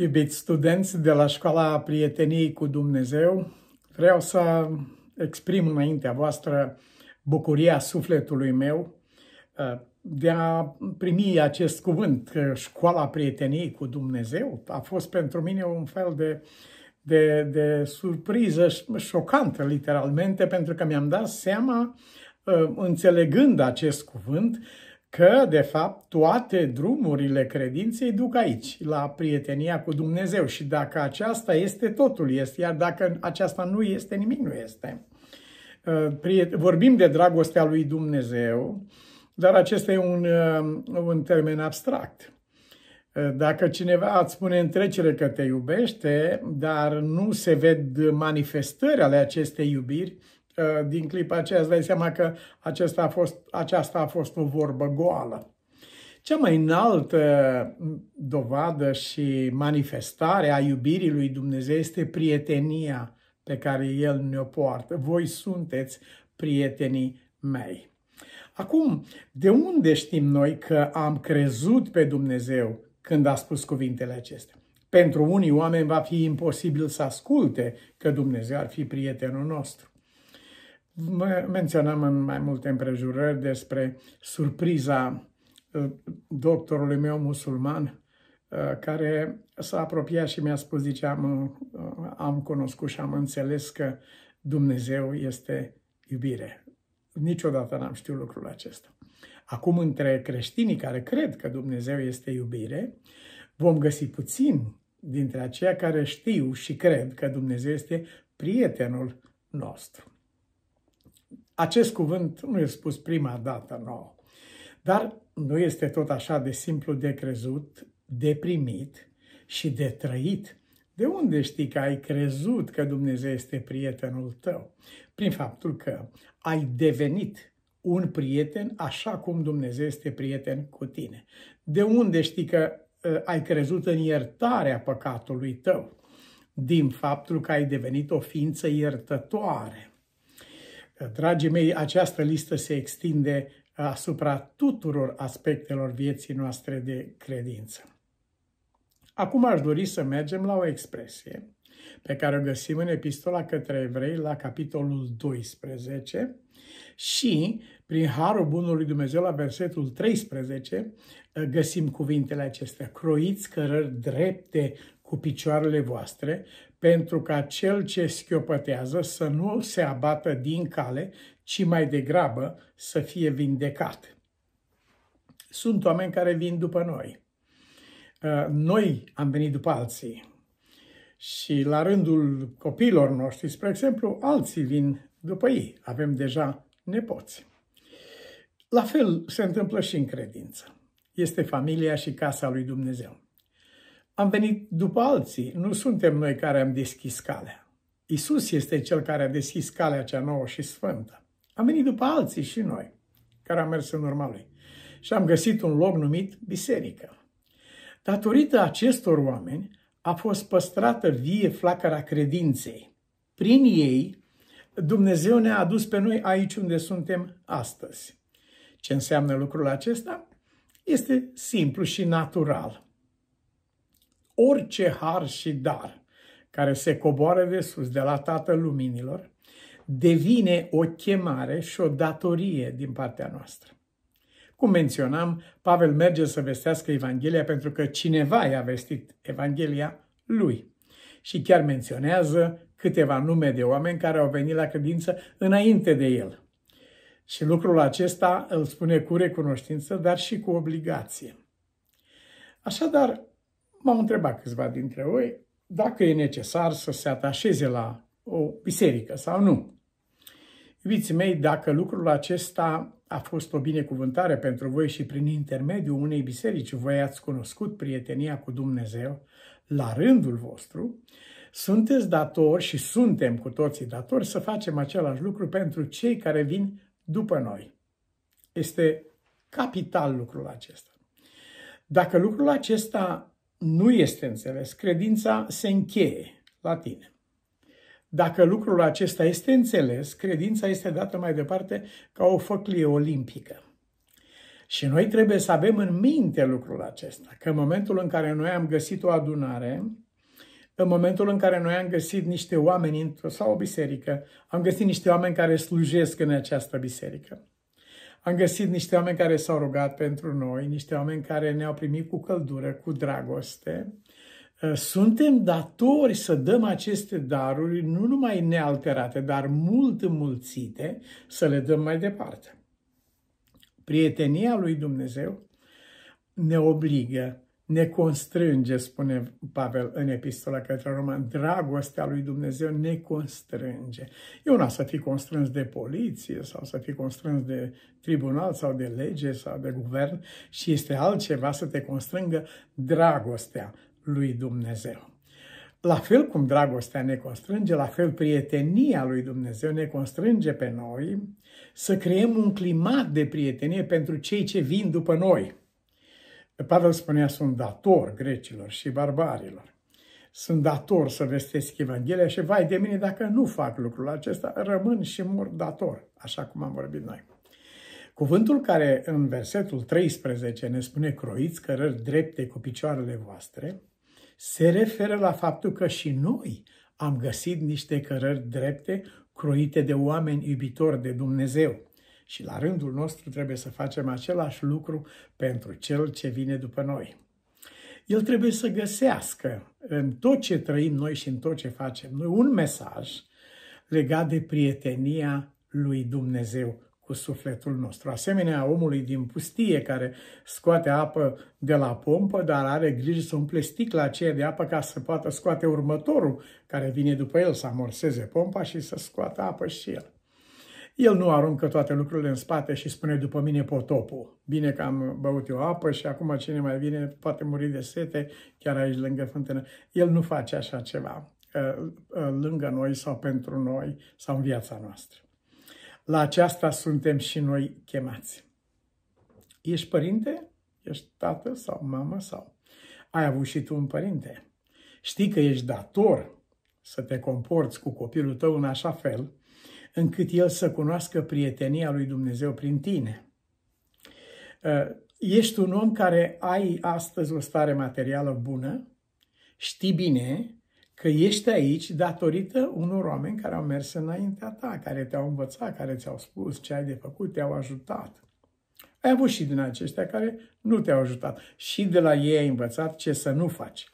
Iubiți studenți de la Școala Prieteniei cu Dumnezeu, vreau să exprim înaintea voastră bucuria sufletului meu uh, de a primi acest cuvânt, că Școala Prieteniei cu Dumnezeu a fost pentru mine un fel de, de, de surpriză șocantă, literalmente, pentru că mi-am dat seama, uh, înțelegând acest cuvânt, că, de fapt, toate drumurile credinței duc aici, la prietenia cu Dumnezeu. Și dacă aceasta este, totul este, iar dacă aceasta nu este, nimic nu este. Uh, vorbim de dragostea lui Dumnezeu, dar acesta e un, uh, un termen abstract. Uh, dacă cineva îți spune în trecere că te iubește, dar nu se ved manifestări ale acestei iubiri, Uh, din clipa aceea îți dai seama că acesta a fost, aceasta a fost o vorbă goală. Cea mai înaltă dovadă și manifestare a iubirii lui Dumnezeu este prietenia pe care El ne-o poartă. Voi sunteți prietenii mei. Acum, de unde știm noi că am crezut pe Dumnezeu când a spus cuvintele acestea? Pentru unii oameni va fi imposibil să asculte că Dumnezeu ar fi prietenul nostru. Menționăm în mai multe împrejurări despre surpriza uh, doctorului meu musulman, uh, care s-a apropiat și mi-a spus, zice, am, uh, am cunoscut și am înțeles că Dumnezeu este iubire. Niciodată n-am știut lucrul acesta. Acum, între creștinii care cred că Dumnezeu este iubire, vom găsi puțin dintre aceia care știu și cred că Dumnezeu este prietenul nostru. Acest cuvânt nu e spus prima dată nouă, dar nu este tot așa de simplu de crezut, de primit și de trăit. De unde știi că ai crezut că Dumnezeu este prietenul tău? Prin faptul că ai devenit un prieten așa cum Dumnezeu este prieten cu tine. De unde știi că ă, ai crezut în iertarea păcatului tău? Din faptul că ai devenit o ființă iertătoare Dragii mei, această listă se extinde uh, asupra tuturor aspectelor vieții noastre de credință. Acum aș dori să mergem la o expresie pe care o găsim în Epistola către Evrei la capitolul 12 și, prin harul bunului Dumnezeu, la versetul 13, uh, găsim cuvintele acestea. Croiți cărări drepte cu picioarele voastre pentru ca cel ce schiopătează să nu se abată din cale, ci mai degrabă să fie vindecat. Sunt oameni care vin după noi. Uh, noi am venit după alții. Și la rândul copiilor noștri, spre exemplu, alții vin după ei. Avem deja nepoți. La fel se întâmplă și în credință. Este familia și casa lui Dumnezeu am venit după alții. Nu suntem noi care am deschis calea. Isus este cel care a deschis calea cea nouă și sfântă. Am venit după alții și noi, care am mers în urma lui. Și am găsit un loc numit biserică. Datorită acestor oameni a fost păstrată vie flacăra credinței. Prin ei, Dumnezeu ne-a adus pe noi aici unde suntem astăzi. Ce înseamnă lucrul acesta? Este simplu și natural orice har și dar care se coboară de sus, de la Tatăl Luminilor, devine o chemare și o datorie din partea noastră. Cum menționam, Pavel merge să vestească Evanghelia pentru că cineva i-a vestit Evanghelia lui. Și chiar menționează câteva nume de oameni care au venit la credință înainte de el. Și lucrul acesta îl spune cu recunoștință, dar și cu obligație. Așadar, M-au întrebat câțiva dintre voi dacă e necesar să se atașeze la o biserică sau nu. Iubiții mei, dacă lucrul acesta a fost o binecuvântare pentru voi și prin intermediul unei biserici voi ați cunoscut prietenia cu Dumnezeu la rândul vostru, sunteți datori și suntem cu toții datori să facem același lucru pentru cei care vin după noi. Este capital lucrul acesta. Dacă lucrul acesta nu este înțeles, credința se încheie la tine. Dacă lucrul acesta este înțeles, credința este dată mai departe ca o făclie olimpică. Și noi trebuie să avem în minte lucrul acesta, că în momentul în care noi am găsit o adunare, în momentul în care noi am găsit niște oameni sau o biserică, am găsit niște oameni care slujesc în această biserică, am găsit niște oameni care s-au rugat pentru noi, niște oameni care ne-au primit cu căldură, cu dragoste. Uh, suntem datori să dăm aceste daruri, nu numai nealterate, dar mult înmulțite, să le dăm mai departe. Prietenia lui Dumnezeu ne obligă ne constrânge, spune Pavel în epistola către Roman, dragostea lui Dumnezeu ne constrânge. Eu nu să fii constrâns de poliție sau să fii constrâns de tribunal sau de lege sau de guvern și este altceva să te constrângă dragostea lui Dumnezeu. La fel cum dragostea ne constrânge, la fel prietenia lui Dumnezeu ne constrânge pe noi să creăm un climat de prietenie pentru cei ce vin după noi – Pavel spunea, sunt dator grecilor și barbarilor. Sunt dator să vestesc Evanghelia și vai de mine dacă nu fac lucrul acesta, rămân și mor dator, așa cum am vorbit noi. Cuvântul care în versetul 13 ne spune croiți cărări drepte cu picioarele voastre, se referă la faptul că și noi am găsit niște cărări drepte croite de oameni iubitori de Dumnezeu și la rândul nostru trebuie să facem același lucru pentru cel ce vine după noi. El trebuie să găsească în tot ce trăim noi și în tot ce facem noi un mesaj legat de prietenia lui Dumnezeu cu sufletul nostru. Asemenea omului din pustie care scoate apă de la pompă, dar are grijă să umple sticla aceea de apă ca să poată scoate următorul care vine după el să amorseze pompa și să scoată apă și el. El nu aruncă toate lucrurile în spate și spune după mine potopul. Bine că am băut eu apă și acum cine mai vine poate muri de sete chiar aici lângă fântână. El nu face așa ceva ă, ă, lângă noi sau pentru noi sau în viața noastră. La aceasta suntem și noi chemați. Ești părinte? Ești tată sau mamă sau ai avut și tu un părinte? Știi că ești dator să te comporți cu copilul tău în așa fel – încât el să cunoască prietenia lui Dumnezeu prin tine. Ă, ești un om care ai astăzi o stare materială bună, știi bine că ești aici datorită unor oameni care au mers înaintea ta, care te-au învățat, care ți-au spus ce ai de făcut, te-au ajutat. Ai avut și din aceștia care nu te-au ajutat și de la ei ai învățat ce să nu faci.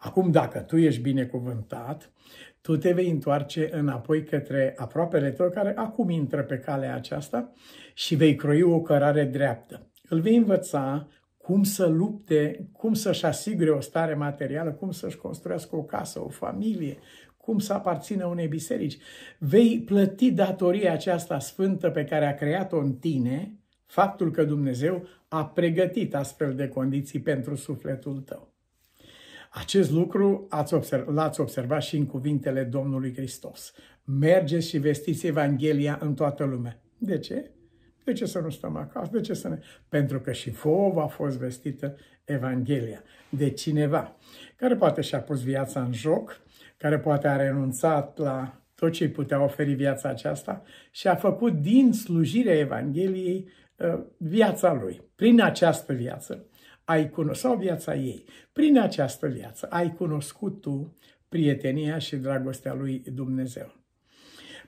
Acum, dacă tu ești binecuvântat, tu te vei întoarce înapoi către aproapele tău care acum intră pe calea aceasta și vei croi o cărare dreaptă. Îl vei învăța cum să lupte, cum să-și asigure o stare materială, cum să-și construiască o casă, o familie, cum să aparțină unei biserici. Vei plăti datoria aceasta sfântă pe care a creat-o în tine, faptul că Dumnezeu a pregătit astfel de condiții pentru sufletul tău. Acest lucru ați observ, l-ați observat și în cuvintele Domnului Hristos. Mergeți și vestiți Evanghelia în toată lumea. De ce? De ce să nu stăm acasă? De ce să ne... Pentru că și vouă a fost vestită Evanghelia de cineva care poate și-a pus viața în joc, care poate a renunțat la tot ce îi putea oferi viața aceasta și a făcut din slujirea Evangheliei uh, viața lui, prin această viață ai cunoscut, sau viața ei, prin această viață ai cunoscut tu prietenia și dragostea lui Dumnezeu.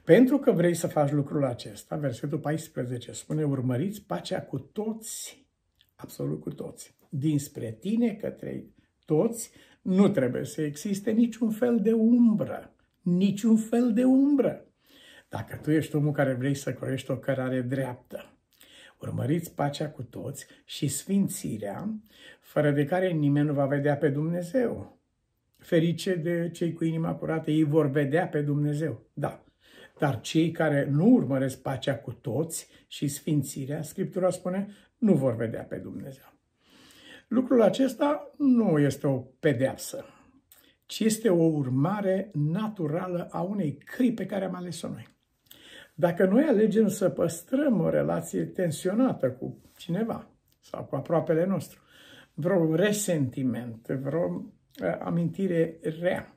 Pentru că vrei să faci lucrul acesta, versetul 14 spune, urmăriți pacea cu toți, absolut cu toți, dinspre tine către toți, nu trebuie să existe niciun fel de umbră, niciun fel de umbră. Dacă tu ești omul care vrei să croiești o cărare dreaptă, Urmăriți pacea cu toți și sfințirea, fără de care nimeni nu va vedea pe Dumnezeu. Ferice de cei cu inima curată, ei vor vedea pe Dumnezeu, da. Dar cei care nu urmăresc pacea cu toți și sfințirea, Scriptura spune, nu vor vedea pe Dumnezeu. Lucrul acesta nu este o pedeapsă, ci este o urmare naturală a unei cri pe care am ales-o noi. Dacă noi alegem să păstrăm o relație tensionată cu cineva sau cu aproapele nostru, vreo resentiment, vreo eh, amintire rea,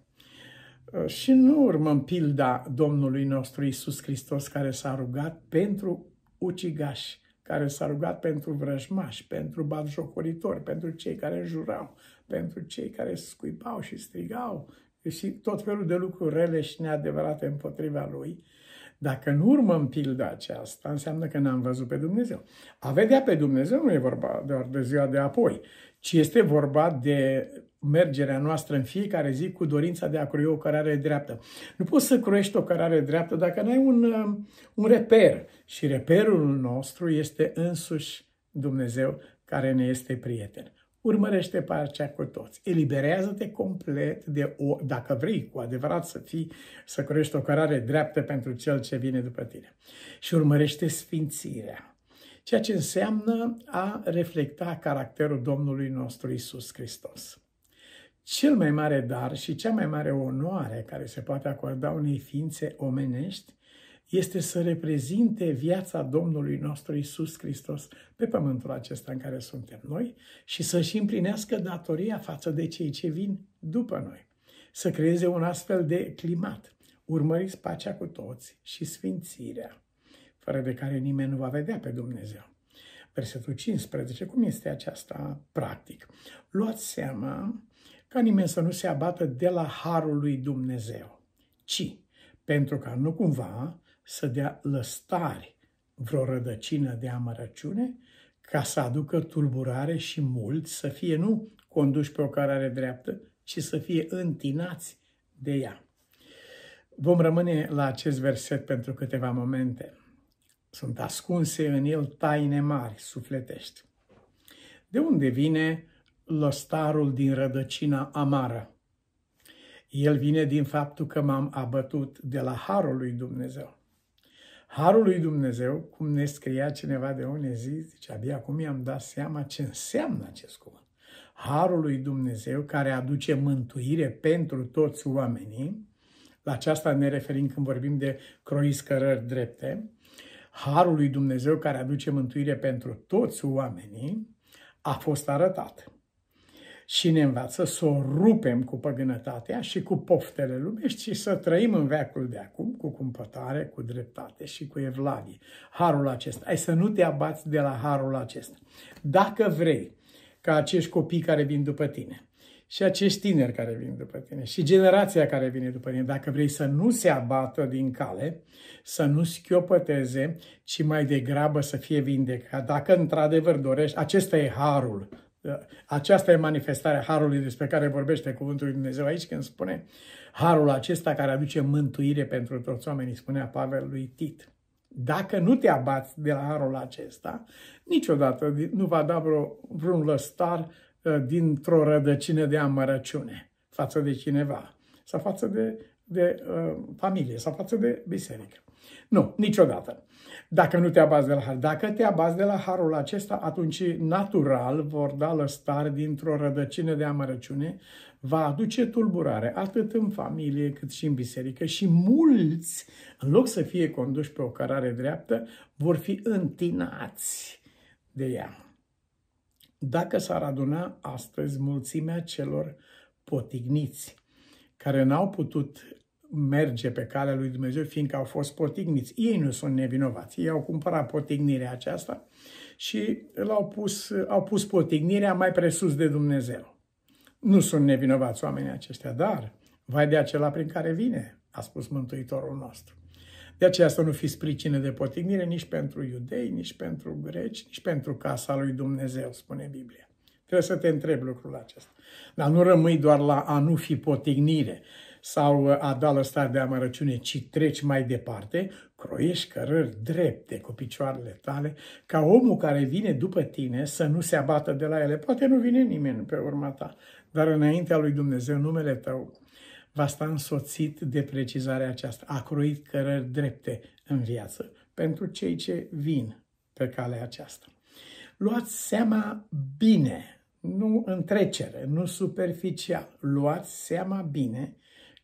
eh, și nu urmăm pilda Domnului nostru Isus Hristos care s-a rugat pentru ucigași, care s-a rugat pentru vrăjmași, pentru batjocoritori, pentru cei care jurau, pentru cei care scuipau și strigau și tot felul de lucruri rele și neadevărate împotriva lui. Dacă nu urmăm pilda aceasta, înseamnă că n-am văzut pe Dumnezeu. A vedea pe Dumnezeu nu e vorba doar de ziua de apoi, ci este vorba de mergerea noastră în fiecare zi cu dorința de a crui o cărare dreaptă. Nu poți să croiești o cărare dreaptă dacă nu ai un, um, un reper. Și reperul nostru este însuși Dumnezeu care ne este prieten urmărește pacea cu toți. Eliberează-te complet de o, dacă vrei cu adevărat să fii, să crești o cărare dreaptă pentru cel ce vine după tine. Și urmărește sfințirea ceea ce înseamnă a reflecta caracterul Domnului nostru Isus Hristos. Cel mai mare dar și cea mai mare onoare care se poate acorda unei ființe omenești este să reprezinte viața Domnului nostru Isus Hristos pe pământul acesta în care suntem noi și să-și împlinească datoria față de cei ce vin după noi. Să creeze un astfel de climat. Urmăriți pacea cu toți și sfințirea, fără de care nimeni nu va vedea pe Dumnezeu. Versetul 15, cum este aceasta practic? Luați seama ca nimeni să nu se abată de la harul lui Dumnezeu, ci pentru ca nu cumva să dea lăstare vreo rădăcină de amărăciune ca să aducă tulburare și mult să fie nu conduși pe o cărare dreaptă, ci să fie întinați de ea. Vom rămâne la acest verset pentru câteva momente. Sunt ascunse în el taine mari sufletești. De unde vine lăstarul din rădăcina amară? El vine din faptul că m-am abătut de la harul lui Dumnezeu. Harul lui Dumnezeu, cum ne scria cineva de unde zi, zice, abia acum i-am dat seama ce înseamnă acest cuvânt. Harul lui Dumnezeu care aduce mântuire pentru toți oamenii, la aceasta ne referim când vorbim de croiscărări drepte, Harul lui Dumnezeu care aduce mântuire pentru toți oamenii a fost arătat și ne învață să o rupem cu păgânătatea și cu poftele lumești și să trăim în veacul de acum cu cumpătare, cu dreptate și cu evlavie. Harul acesta. Ai să nu te abați de la harul acesta. Dacă vrei ca acești copii care vin după tine și acești tineri care vin după tine și generația care vine după tine, dacă vrei să nu se abată din cale, să nu schiopăteze, ci mai degrabă să fie vindecat. Dacă într-adevăr dorești, acesta e harul aceasta e manifestarea Harului despre care vorbește Cuvântul lui Dumnezeu aici când spune Harul acesta care aduce mântuire pentru toți oamenii, spunea Pavel lui Tit. Dacă nu te abați de la Harul acesta, niciodată nu va da vreo, vreun lăstar ă, dintr-o rădăcină de amărăciune față de cineva sau față de, de uh, familie sau față de biserică. Nu, niciodată. Dacă nu te abazi de la har. Dacă te abazi de la harul acesta, atunci natural vor da lăstar dintr-o rădăcină de amărăciune, va aduce tulburare atât în familie cât și în biserică și mulți, în loc să fie conduși pe o cărare dreaptă, vor fi întinați de ea. Dacă s-ar aduna astăzi mulțimea celor potigniți, care n-au putut merge pe calea lui Dumnezeu, fiindcă au fost potigniți. Ei nu sunt nevinovați. Ei au cumpărat potignirea aceasta și l-au pus, au pus potignirea mai presus de Dumnezeu. Nu sunt nevinovați oamenii aceștia, dar vai de acela prin care vine, a spus Mântuitorul nostru. De aceea să nu fiți pricină de potignire nici pentru iudei, nici pentru greci, nici pentru casa lui Dumnezeu, spune Biblia. Trebuie să te întrebi lucrul acesta. Dar nu rămâi doar la a nu fi potignire sau a uh, adală sta de amărăciune, ci treci mai departe, croiești cărări drepte cu picioarele tale, ca omul care vine după tine să nu se abată de la ele. Poate nu vine nimeni pe urma ta, dar înaintea lui Dumnezeu numele tău va sta însoțit de precizarea aceasta. A croit cărări drepte în viață pentru cei ce vin pe calea aceasta. Luați seama bine, nu în trecere, nu superficial. Luați seama bine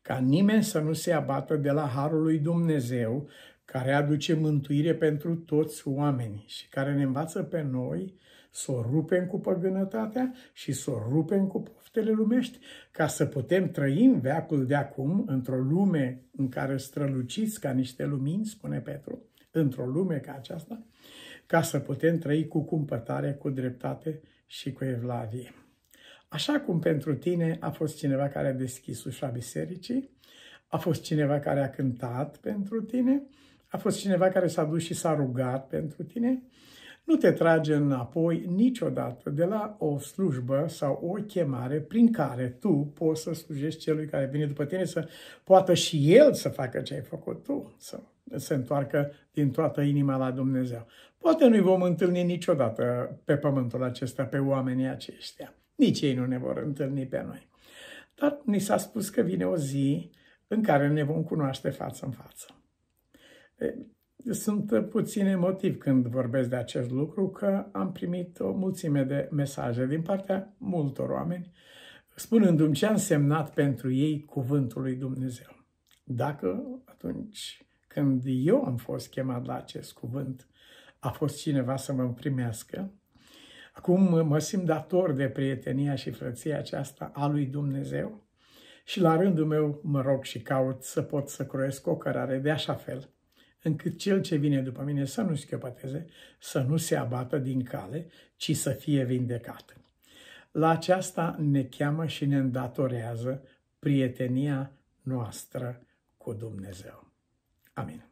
ca nimeni să nu se abată de la harul lui Dumnezeu, care aduce mântuire pentru toți oamenii și care ne învață pe noi să o rupem cu păgânătatea și să o rupem cu poftele lumești, ca să putem trăi în veacul de acum, într-o lume în care străluciți ca niște lumini, spune Petru, într-o lume ca aceasta, ca să putem trăi cu cumpătare, cu dreptate și cu evlavie. Așa cum pentru tine a fost cineva care a deschis ușa bisericii, a fost cineva care a cântat pentru tine, a fost cineva care s-a dus și s-a rugat pentru tine, nu te trage înapoi niciodată de la o slujbă sau o chemare prin care tu poți să slujești celui care vine după tine să poată și el să facă ce ai făcut tu, să se întoarcă din toată inima la Dumnezeu. Poate nu-i vom întâlni niciodată pe pământul acesta, pe oamenii aceștia nici ei nu ne vor întâlni pe noi. Dar ni s-a spus că vine o zi în care ne vom cunoaște față în față. Sunt puține motiv când vorbesc de acest lucru, că am primit o mulțime de mesaje din partea multor oameni, spunându-mi ce a însemnat pentru ei cuvântul lui Dumnezeu. Dacă atunci când eu am fost chemat la acest cuvânt, a fost cineva să mă primească, Acum mă simt dator de prietenia și frăția aceasta a lui Dumnezeu și la rândul meu mă rog și caut să pot să croiesc o cărare de așa fel, încât cel ce vine după mine să nu schiopăteze, să nu se abată din cale, ci să fie vindecat. La aceasta ne cheamă și ne îndatorează prietenia noastră cu Dumnezeu. Amin.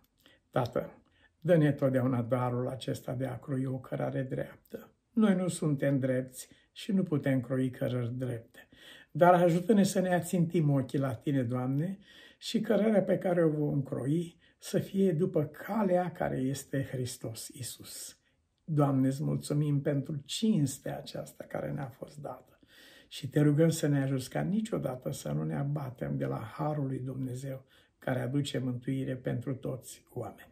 Tată, dă-ne totdeauna darul acesta de a crui o cărare dreaptă noi nu suntem drepți și nu putem croi cărări drepte. Dar ajută-ne să ne ațintim ochii la Tine, Doamne, și cărarea pe care o vom croi să fie după calea care este Hristos Isus. Doamne, îți mulțumim pentru cinstea aceasta care ne-a fost dată și te rugăm să ne ajuți ca niciodată să nu ne abatem de la Harul lui Dumnezeu care aduce mântuire pentru toți oameni.